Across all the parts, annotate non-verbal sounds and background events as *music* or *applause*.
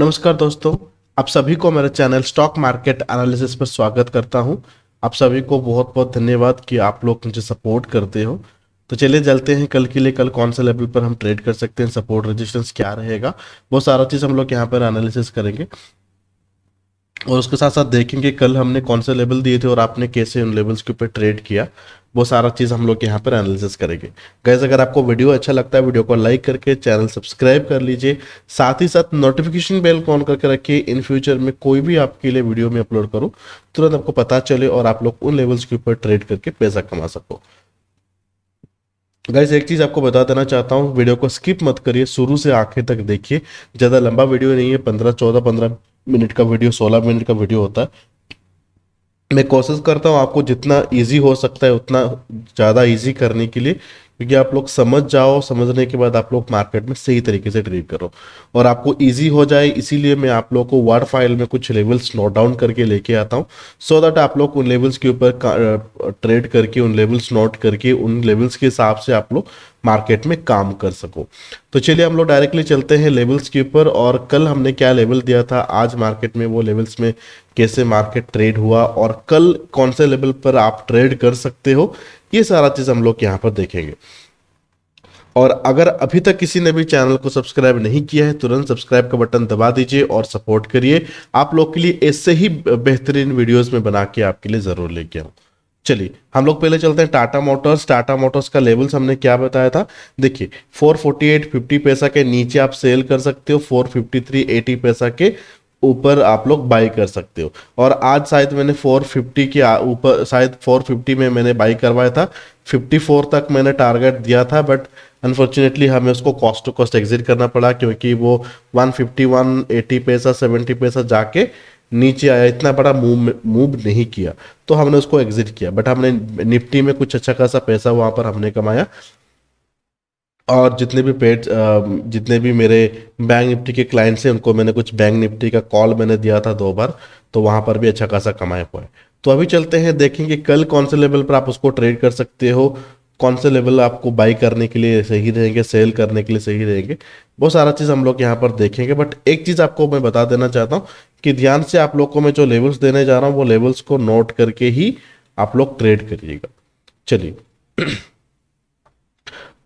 नमस्कार दोस्तों आप सभी को मेरे चैनल स्टॉक मार्केट एनालिसिस पर स्वागत करता हूं आप सभी को बहुत बहुत धन्यवाद कि आप लोग मुझे सपोर्ट करते हो तो चलिए चलते हैं कल के लिए कल कौन से लेवल पर हम ट्रेड कर सकते हैं सपोर्ट रेजिस्टेंस क्या रहेगा वो सारा चीज़ हम लोग यहाँ पर एनालिसिस करेंगे और उसके साथ साथ देखेंगे कल हमने कौन से लेवल दिए थे और आपने कैसे उन लेवल्स के ऊपर ट्रेड किया वो सारा चीज़ हम लोग यहाँ पर एनालिसिस करेंगे गैस अगर आपको वीडियो अच्छा लगता है वीडियो को लाइक करके चैनल सब्सक्राइब कर लीजिए साथ ही साथ नोटिफिकेशन बेल को ऑन करके रखिए इन फ्यूचर में कोई भी आपके लिए वीडियो में अपलोड करूँ तुरंत आपको पता चले और आप लोग उन लेवल्स के ऊपर ट्रेड करके पैसा कमा सको गाइज एक चीज़ आपको बता देना चाहता हूँ वीडियो को स्किप मत करिए शुरू से आखिर तक देखिए ज़्यादा लंबा वीडियो नहीं है पंद्रह चौदह पंद्रह मिनट का वीडियो सोलह मिनट का वीडियो होता है मैं कोशिश करता हूँ आपको जितना इजी हो सकता है उतना ज़्यादा इजी करने के लिए क्योंकि आप लोग समझ जाओ समझने के बाद आप लोग मार्केट में सही तरीके से ट्रेड करो और आपको इजी हो जाए इसीलिए मैं आप लोग को वर्ड फाइल में कुछ लेवल्स नोट डाउन करके लेके आता हूँ सो दैट आप लोग उन लेवल्स के ऊपर ट्रेड करके उन लेवल्स नोट करके उन लेवल्स के हिसाब से आप लोग मार्केट में काम कर सको तो चलिए हम लोग डायरेक्टली चलते हैं लेवल्स के ऊपर और कल हमने क्या लेवल दिया था आज मार्केट में वो लेवल्स में कैसे मार्केट ट्रेड हुआ और कल कौन से लेवल पर आप ट्रेड कर सकते हो ये सारा चीज़ हम लोग यहाँ पर देखेंगे और अगर अभी तक किसी ने भी चैनल को सब्सक्राइब नहीं किया है तुरंत सब्सक्राइब का बटन दबा दीजिए और सपोर्ट करिए आप लोग के लिए ऐसे ही बेहतरीन वीडियोस में बना के आपके लिए ज़रूर लेके आऊँ चलिए हम लोग पहले चलते हैं टाटा मोटर्स टाटा मोटर्स का लेवल्स हमने क्या बताया था देखिए 448 50 पैसा के नीचे आप सेल कर सकते हो 453 80 पैसा के ऊपर आप लोग बाई कर सकते हो और आज शायद मैंने 450 के ऊपर शायद 450 में मैंने बाई करवाया था 54 तक मैंने टारगेट दिया था बट अनफॉर्चुनेटली हमें उसको कॉस्ट टू कॉस्ट एग्जिट करना पड़ा क्योंकि वो 151 80 पैसा 70 पैसा जाके नीचे आया इतना बड़ा मूव मूव नहीं किया तो हमने उसको एग्जिट किया बट हमने निफ्टी में कुछ अच्छा खासा पैसा वहां पर हमने कमाया और जितने भी पेड जितने भी मेरे बैंक निफ्टी के क्लाइंट्स हैं उनको मैंने कुछ बैंक निफ्टी का कॉल मैंने दिया था दो बार तो वहाँ पर भी अच्छा खासा कमाया हुआ है तो अभी चलते हैं देखेंगे कल कौन से लेवल पर आप उसको ट्रेड कर सकते हो कौन से लेवल आपको बाई करने के लिए सही रहेंगे सेल करने के लिए सही रहेंगे वो सारा चीज़ हम लोग यहाँ पर देखेंगे बट एक चीज़ आपको मैं बता देना चाहता हूँ कि ध्यान से आप लोग को मैं जो लेवल्स देने जा रहा हूँ वो लेवल्स को नोट करके ही आप लोग ट्रेड करिएगा चलिए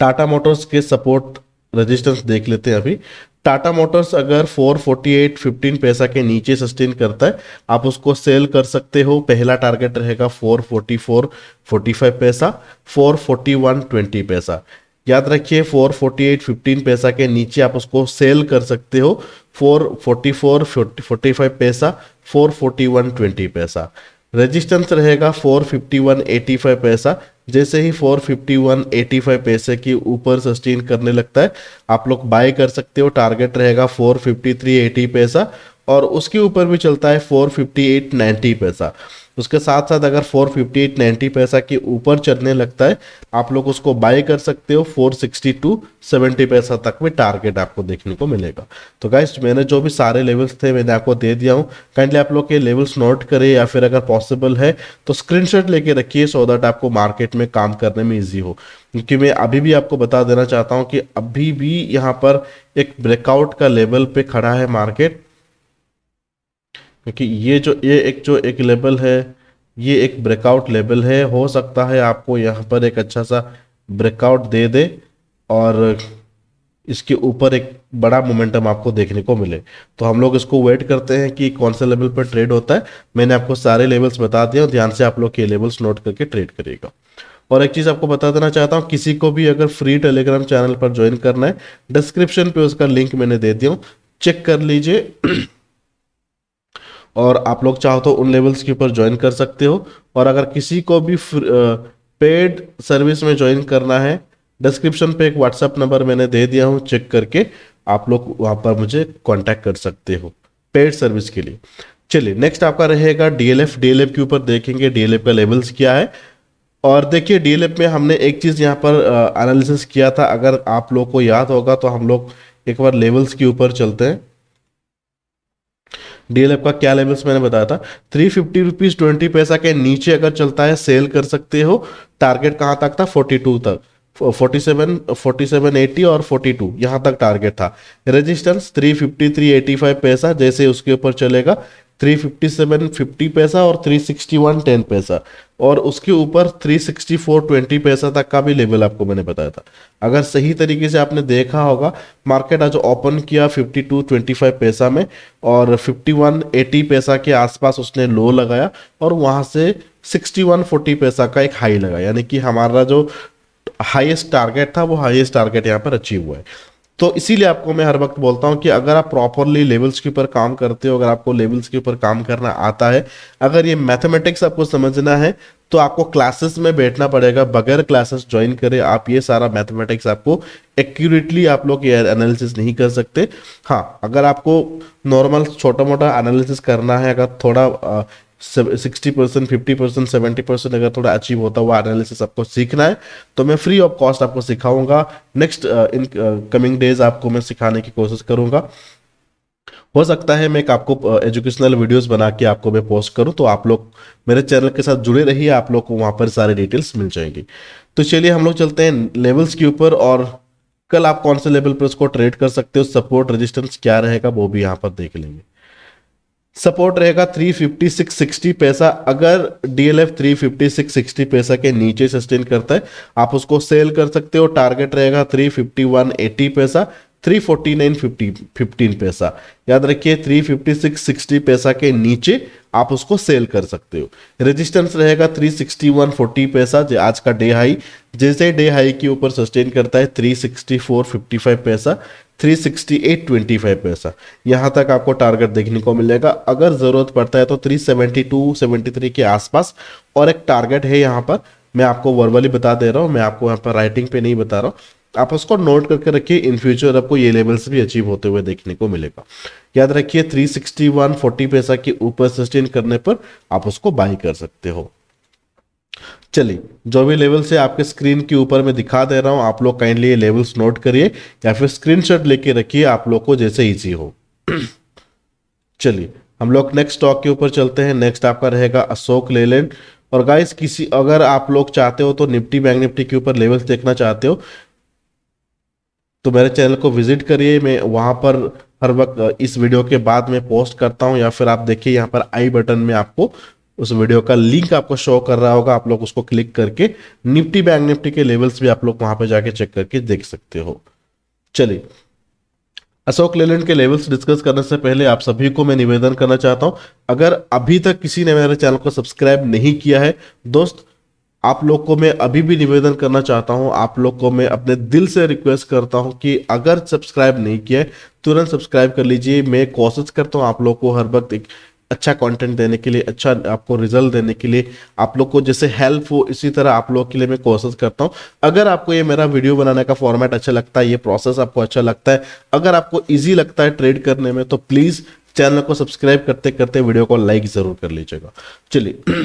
टाटा मोटर्स के सपोर्ट रेजिस्टेंस देख लेते हैं अभी टाटा मोटर्स अगर 448 15 पैसा के नीचे सस्टेन करता है आप उसको सेल कर सकते हो पहला टारगेट रहेगा 444 45 पैसा 441 20 पैसा याद रखिए फोर फोर्टी एट फिफ्टीन पैसा के नीचे आप उसको सेल कर सकते हो four forty four forty five पैसा फोर फोर्टी वन ट्वेंटी पैसा रेजिस्टेंस रहेगा four fifty one eighty five पैसा जैसे ही four fifty one eighty five पैसे के ऊपर सस्टेन करने लगता है आप लोग बाय कर सकते हो टारगेट रहेगा फोर फिफ्टी थ्री एटी पैसा और उसके ऊपर भी चलता है फोर फिफ्टी एट नाइन्टी पैसा उसके साथ साथ अगर फोर फिफ्टी एट नाइन्टी पैसा के ऊपर चलने लगता है आप लोग उसको बाय कर सकते हो फोर सिक्सटी टू सेवेंटी पैसा तक में टारगेट आपको देखने को मिलेगा तो गाइज मैंने जो भी सारे लेवल्स थे मैंने आपको दे दिया हूँ काइंडली आप लोग के लेवल्स नोट करें या फिर अगर पॉसिबल है तो स्क्रीन लेके रखिए सो दैट आपको मार्केट में काम करने में ईजी हो क्योंकि मैं अभी भी आपको बता देना चाहता हूँ कि अभी भी यहाँ पर एक ब्रेकआउट का लेवल पे खड़ा है मार्केट क्योंकि ये जो ये एक जो एक लेबल है ये एक ब्रेकआउट लेबल है हो सकता है आपको यहाँ पर एक अच्छा सा ब्रेकआउट दे दे और इसके ऊपर एक बड़ा मोमेंटम आपको देखने को मिले तो हम लोग इसको वेट करते हैं कि कौन से लेवल पर ट्रेड होता है मैंने आपको सारे लेवल्स बता दिए और ध्यान से आप लोग ये लेवल्स नोट करके ट्रेड करिएगा और एक चीज़ आपको बता देना चाहता हूँ किसी को भी अगर फ्री टेलीग्राम चैनल पर ज्वाइन करना है डिस्क्रिप्शन पे उसका लिंक मैंने दे दिया हूँ चेक कर लीजिए और आप लोग चाहो तो उन लेवल्स के ऊपर ज्वाइन कर सकते हो और अगर किसी को भी पेड सर्विस में ज्वाइन करना है डिस्क्रिप्शन पे एक व्हाट्सअप नंबर मैंने दे दिया हूँ चेक करके आप लोग वहाँ पर मुझे कांटेक्ट कर सकते हो पेड सर्विस के लिए चलिए नेक्स्ट आपका रहेगा डीएलएफ डीएलएफ के ऊपर देखेंगे डीएलएफ का लेवल्स क्या है और देखिए डीएलएफ में हमने एक चीज़ यहाँ पर एनालिसिस किया था अगर आप लोग को याद होगा तो हम लोग एक बार लेवल्स के ऊपर चलते हैं डीएलएफ का क्या लेवल्स मैंने बताया था थ्री फिफ्टी रुपीज ट्वेंटी पैसा के नीचे अगर चलता है सेल कर सकते हो टारगेट कहाँ तक था फोर्टी टू तक 47 4780 और 42 यहां तक टारगेट था रेजिस्टेंस 35385 पैसा जैसे उसके ऊपर चलेगा 357.50 पैसा और 361.10 पैसा और उसके ऊपर 364.20 पैसा तक का भी लेवल आपको मैंने बताया था अगर सही तरीके से आपने देखा होगा मार्केट आज ओपन किया 52.25 पैसा में और 51.80 पैसा के आसपास उसने लो लगाया और वहां से 61.40 पैसा का एक हाई लगा यानी कि हमारा जो हाईएस्ट टारगेट था वो हाईएस्ट टारगेट यहाँ पर अचीव हुआ है तो इसीलिए आपको मैं हर वक्त बोलता हूँ कि अगर आप प्रॉपरली लेवल्स के ऊपर काम करते हो अगर आपको लेवल्स के ऊपर काम करना आता है अगर ये मैथमेटिक्स आपको समझना है तो आपको क्लासेस में बैठना पड़ेगा बगैर क्लासेस ज्वाइन करें आप ये सारा मैथमेटिक्स आपको एक्यूरेटली आप लोग ये एनालिसिस नहीं कर सकते हाँ अगर आपको नॉर्मल छोटा मोटा एनालिसिस करना है अगर थोड़ा sixty percent fifty percent seventy percent अगर थोड़ा अचीव होता हुआ एनालिसिस आपको सीखना है तो मैं फ्री ऑफ कॉस्ट आपको सिखाऊंगा नेक्स्ट इन कमिंग डेज आपको मैं सिखाने की कोशिश करूंगा हो सकता है मैं एक आपको एजुकेशनल uh, वीडियोस बना के आपको मैं पोस्ट करूं तो आप लोग मेरे चैनल के साथ जुड़े रहिए आप लोग को वहां पर सारी डिटेल्स मिल जाएंगी तो चलिए हम लोग चलते हैं लेवल्स के ऊपर और कल आप कौन से लेवल पर उसको ट्रेड कर सकते हो सपोर्ट रेजिस्टेंस क्या रहेगा वो भी यहाँ पर देख लेंगे सपोर्ट रहेगा सिक्स सिक्सटी पैसा अगर डीएलएफ सिक्स सिक्सटी पैसा के नीचे सस्टेन करता है आप उसको सेल कर सकते हो टारगेट रहेगा वन 80 पैसा 349.50 फिफ्टीन पैसा याद रखिए 356.60 पैसा के नीचे आप उसको सेल कर सकते हो रेजिस्टेंस रहेगा 361.40 पैसा जो आज का डे हाई जैसे डे हाई के ऊपर सस्टेन करता है 364.55 पैसा three sixty eight twenty five पैसा यहाँ तक आपको टारगेट देखने को मिलेगा अगर ज़रूरत पड़ता है तो three seventy two seventy three के आसपास और एक टारगेट है यहाँ पर मैं आपको वर्बली बता दे रहा हूँ मैं आपको यहाँ पर राइटिंग पे नहीं बता रहा हूँ आप उसको नोट करके रखिए इन फ्यूचर आपको ये लेवल्स भी अचीव होते हुए देखने को मिलेगा याद रखिए थ्री सिक्सटी वन फोर्टी पैसा के ऊपर सस्टेन करने पर आप उसको बाई कर सकते हो चलिए जो भी लेवल्स है आपके स्क्रीन के ऊपर मैं दिखा दे रहा हूँ आप लोग काइंडली ये लेवल्स नोट करिए या फिर स्क्रीनशॉट लेके रखिए आप लोग को जैसे ईजी हो *clears throat* चलिए हम लोग नेक्स्ट स्टॉक के ऊपर चलते हैं नेक्स्ट आपका रहेगा अशोक लेलैंड और गाइस किसी अगर आप लोग चाहते हो तो निफ्टी बैंक निफ्टी के ऊपर लेवल्स देखना चाहते हो तो मेरे चैनल को विजिट करिए मैं वहाँ पर हर वक्त इस वीडियो के बाद में पोस्ट करता हूँ या फिर आप देखिए यहाँ पर आई बटन में आपको उस वीडियो का लिंक आपको शो कर रहा होगा आप लोग उसको क्लिक करके निफ्टी बैंक निफ्टी के लेवल्स भी आप लोग वहां पर जाके चेक करके देख सकते हो चलिए अशोक लेलैंड के लेवल्स डिस्कस करने से पहले आप सभी को मैं निवेदन करना चाहता हूं अगर अभी तक किसी ने मेरे चैनल को सब्सक्राइब नहीं किया है दोस्त आप लोग को मैं अभी भी निवेदन करना चाहता हूं आप लोग को मैं अपने दिल से रिक्वेस्ट करता हूं कि अगर सब्सक्राइब नहीं किया है तुरंत सब्सक्राइब कर लीजिए मैं कोशिश करता हूं आप लोग को हर वक्त एक अच्छा कंटेंट देने के लिए अच्छा आपको रिजल्ट देने के लिए आप लोग को जैसे हेल्प हो इसी तरह आप लोग के लिए मैं कोशिश करता हूँ अगर आपको ये मेरा वीडियो बनाने का फॉर्मेट अच्छा लगता है ये प्रोसेस आपको अच्छा लगता है अगर आपको ईजी लगता है ट्रेड करने में तो प्लीज़ चैनल को सब्सक्राइब करते करते वीडियो को लाइक ज़रूर कर लीजिएगा चलिए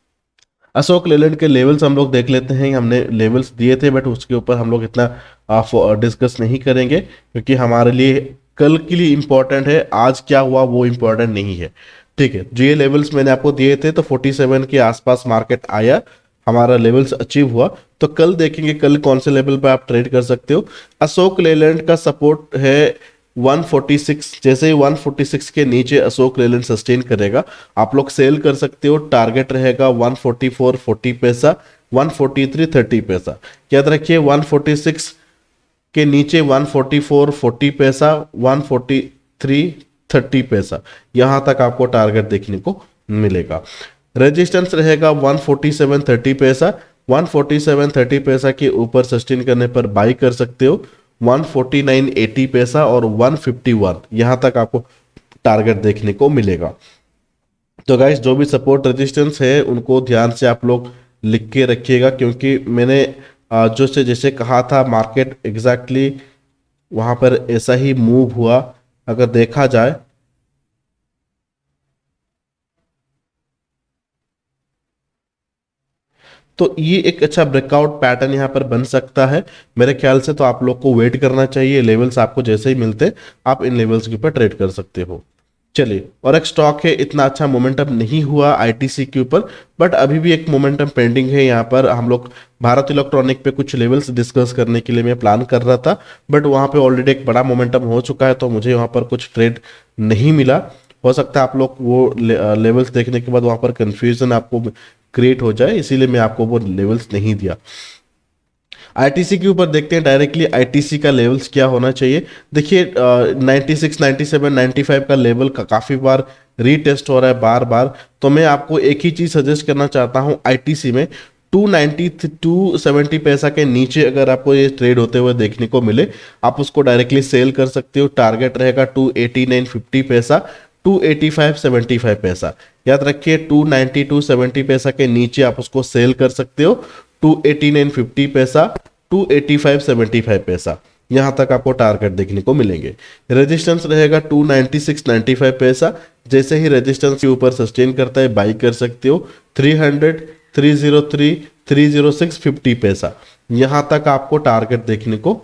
*clears throat* अशोक लेलैंड के लेवल्स हम लोग देख लेते हैं हमने लेवल्स दिए थे बट उसके ऊपर हम लोग इतना डिस्कस नहीं करेंगे क्योंकि हमारे लिए कल के लिए इंपॉर्टेंट है आज क्या हुआ वो इंपॉर्टेंट नहीं है ठीक है जो ये लेवल्स मैंने आपको दिए थे तो 47 के आसपास मार्केट आया हमारा लेवल्स अचीव हुआ तो कल देखेंगे कल कौन से लेवल पर आप ट्रेड कर सकते हो अशोक लेलैंड का सपोर्ट है 146 जैसे ही 146 के नीचे अशोक लेलैंड सस्टेन करेगा आप लोग सेल कर सकते हो टारगेट रहेगा 144 40 पैसा 143 30 पैसा याद रखिए 146 के नीचे 144 40 पैसा 143 30 पैसा यहाँ तक आपको टारगेट देखने को मिलेगा रेजिस्टेंस रहेगा 147 30 पैसा 147 30 पैसा के ऊपर सस्टेन करने पर बाई कर सकते हो 149 80 पैसा और 151 यहाँ तक आपको टारगेट देखने को मिलेगा तो गाइस जो भी सपोर्ट रेजिस्टेंस है उनको ध्यान से आप लोग लिख के रखिएगा क्योंकि मैंने जो से जैसे कहा था मार्केट एग्जैक्टली वहां वहाँ पर ऐसा ही मूव हुआ अगर देखा जाए तो ये एक अच्छा ब्रेकआउट पैटर्न यहाँ पर बन सकता है मेरे ख्याल से तो आप लोग को वेट करना चाहिए लेवल्स आपको जैसे ही मिलते आप इन लेवल्स के ऊपर ट्रेड कर सकते हो चले और एक स्टॉक है इतना अच्छा मोमेंटम नहीं हुआ आईटीसी के ऊपर बट अभी भी एक मोमेंटम पेंडिंग है यहाँ पर हम लोग भारत इलेक्ट्रॉनिक पे कुछ लेवल्स डिस्कस करने के लिए मैं प्लान कर रहा था बट वहाँ पे ऑलरेडी एक बड़ा मोमेंटम हो चुका है तो मुझे वहाँ पर कुछ ट्रेड नहीं मिला हो सकता है आप लोग वो लेवल्स देखने के बाद वहाँ पर कन्फ्यूजन आपको क्रिएट हो जाए इसीलिए मैं आपको वो लेवल्स नहीं दिया आईटीसी के ऊपर देखते हैं डायरेक्टली आईटीसी का लेवल्स क्या होना चाहिए देखिए ninety six ninety seven ninety five का लेवल का काफ़ी बार रीटेस्ट हो रहा है बार बार तो मैं आपको एक ही चीज़ सजेस्ट करना चाहता हूँ आईटीसी में 290 270 पैसा के नीचे अगर आपको ये ट्रेड होते हुए देखने को मिले आप उसको डायरेक्टली सेल कर सकते हो टारगेट रहेगा 289.50 पैसा 75 पैसा याद रखिए 290 270 पैसा के नीचे आप उसको सेल कर सकते हो 50 पैसा two eighty five seventy five पैसा यहाँ तक आपको टारगेट देखने को मिलेंगे रेजिस्टेंस रहेगा two ninety six ninety five पैसा जैसे ही रेजिस्टेंस के ऊपर सस्टेन करता है बाई कर सकते हो three hundred three zero three three zero six fifty पैसा यहाँ तक आपको टारगेट देखने को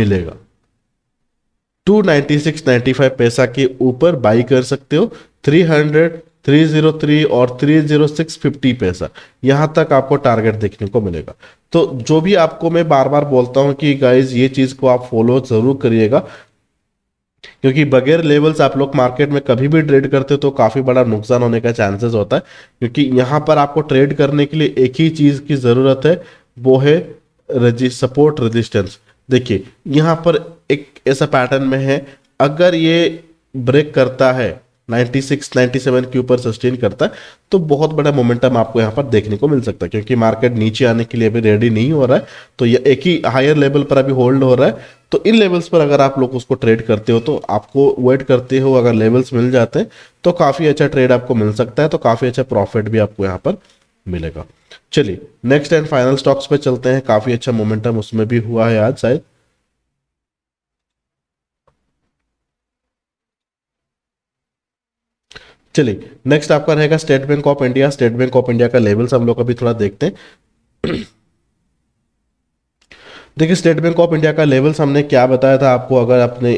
मिलेगा two ninety six ninety five पैसा के ऊपर बाई कर सकते हो थ्री हंड्रेड 303 और 30650 पे सर यहाँ तक आपको टारगेट देखने को मिलेगा तो जो भी आपको मैं बार बार बोलता हूँ कि गाइज ये चीज़ को आप फॉलो ज़रूर करिएगा क्योंकि बगैर लेवल्स आप लोग मार्केट में कभी भी ट्रेड करते हो तो काफ़ी बड़ा नुकसान होने का चांसेस होता है क्योंकि यहाँ पर आपको ट्रेड करने के लिए एक ही चीज़ की ज़रूरत है वो है रजि सपोर्ट रेजिस्टेंस देखिए यहाँ पर एक ऐसा पैटर्न में है अगर ये ब्रेक करता है 96 97 के ऊपर सस्टेन करता है तो बहुत बड़ा मोमेंटम आपको यहाँ पर देखने को मिल सकता है क्योंकि मार्केट नीचे आने के लिए अभी रेडी नहीं हो रहा है तो ये एक ही हायर लेवल पर अभी होल्ड हो रहा है तो इन लेवल्स पर अगर आप लोग उसको ट्रेड करते हो तो आपको वेट करते हो अगर लेवल्स मिल जाते हैं तो काफ़ी अच्छा ट्रेड आपको मिल सकता है तो काफ़ी अच्छा प्रॉफिट भी आपको यहाँ पर मिलेगा चलिए नेक्स्ट एंड फाइनल स्टॉक्स पर चलते हैं काफ़ी अच्छा मोमेंटम उसमें भी हुआ है आज शायद चलिए नेक्स्ट आपका रहेगा state bank of India state bank of India का लेवल्स हम लोग अभी थोड़ा देखते हैं देखिए स्टेट बैंक ऑफ इंडिया का लेवल्स हमने क्या बताया था आपको अगर आपने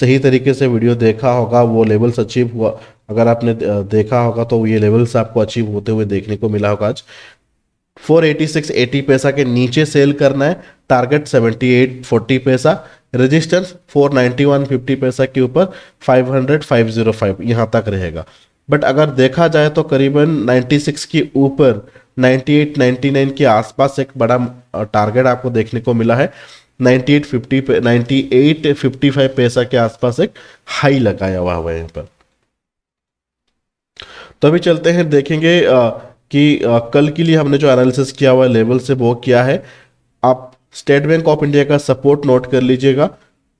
सही तरीके से वीडियो देखा होगा वो लेवल्स अचीव हुआ अगर आपने देखा होगा तो ये लेवल्स आपको अचीव होते हुए देखने को मिला होगा आज 486.80 पैसा के नीचे सेल करना है टारगेट 78.40 पैसा रजिस्टेंस 491.50 पैसा के ऊपर 500.505 हंड्रेड यहाँ तक रहेगा बट अगर देखा जाए तो करीबन 96 के ऊपर 98 99 के आसपास एक बड़ा टारगेट आपको देखने को मिला है 98 50 98 55 पैसा के आसपास एक हाई लगाया हुआ हुआ है यहाँ पर तो अभी चलते हैं देखेंगे आ, कि आ, कल के लिए हमने जो एनालिसिस किया हुआ लेवल से वो किया है आप स्टेट बैंक ऑफ इंडिया का सपोर्ट नोट कर लीजिएगा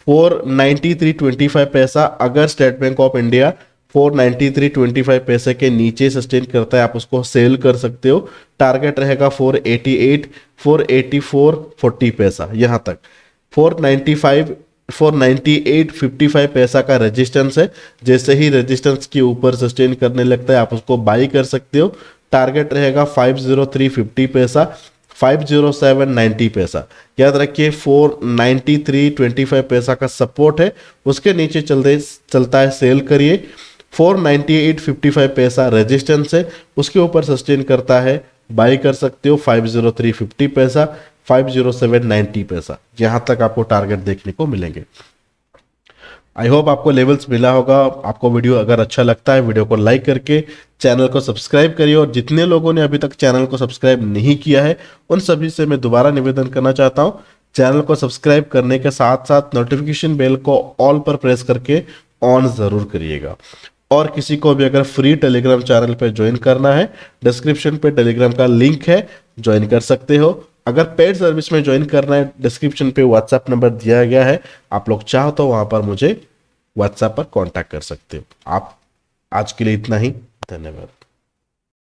four ninety three twenty five पैसा अगर state bank of India four ninety three twenty five पैसे के नीचे सस्टेन करता है आप उसको सेल कर सकते हो टारगेट रहेगा four eighty eight four eighty four forty पैसा यहाँ तक four ninety five four ninety eight fifty five पैसा का रेजिस्टेंस है जैसे ही रेजिस्टेंस के ऊपर सस्टेन करने लगता है आप उसको बाई कर सकते हो टारगेट रहेगा फाइव जीरो थ्री फिफ्टी पैसा फाइव जीरो सेवन नाइन्टी पैसा याद रखिए four ninety three twenty five पैसा का सपोर्ट है उसके नीचे चलते चलता है सेल करिए फोर एट फिफ्टी फाइव पैसा रेजिस्टेंस है उसके ऊपर सस्टेन करता है बाई कर सकते हो फाइव जीरो पैसा 507.90 पैसा यहाँ तक आपको टारगेट देखने को मिलेंगे आई होप आपको लेवल्स मिला होगा आपको वीडियो अगर अच्छा लगता है वीडियो को लाइक करके चैनल को सब्सक्राइब करिए और जितने लोगों ने अभी तक चैनल को सब्सक्राइब नहीं किया है उन सभी से मैं दोबारा निवेदन करना चाहता हूँ चैनल को सब्सक्राइब करने के साथ साथ नोटिफिकेशन बेल को ऑल पर प्रेस करके ऑन ज़रूर करिएगा और किसी को भी अगर फ्री टेलीग्राम चैनल पर ज्वाइन करना है डिस्क्रिप्शन पे टेलीग्राम का लिंक है ज्वाइन कर सकते हो अगर पेड सर्विस में ज्वाइन करना है डिस्क्रिप्शन पे व्हाट्सएप नंबर दिया गया है आप लोग चाहो तो वहाँ पर मुझे व्हाट्सएप पर कांटेक्ट कर सकते हो आप आज के लिए इतना ही धन्यवाद